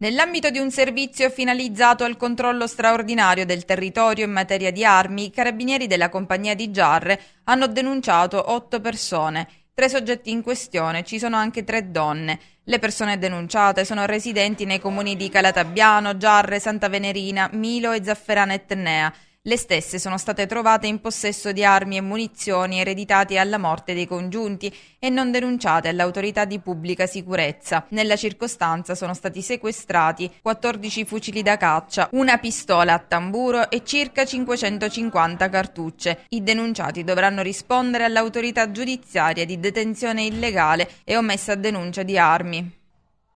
Nell'ambito di un servizio finalizzato al controllo straordinario del territorio in materia di armi, i carabinieri della compagnia di Giarre hanno denunciato otto persone. Tra i soggetti in questione, ci sono anche tre donne. Le persone denunciate sono residenti nei comuni di Calatabbiano, Giarre, Santa Venerina, Milo e Zafferana Etnea. Le stesse sono state trovate in possesso di armi e munizioni ereditate alla morte dei congiunti e non denunciate all'autorità di pubblica sicurezza. Nella circostanza sono stati sequestrati 14 fucili da caccia, una pistola a tamburo e circa 550 cartucce. I denunciati dovranno rispondere all'autorità giudiziaria di detenzione illegale e omessa denuncia di armi.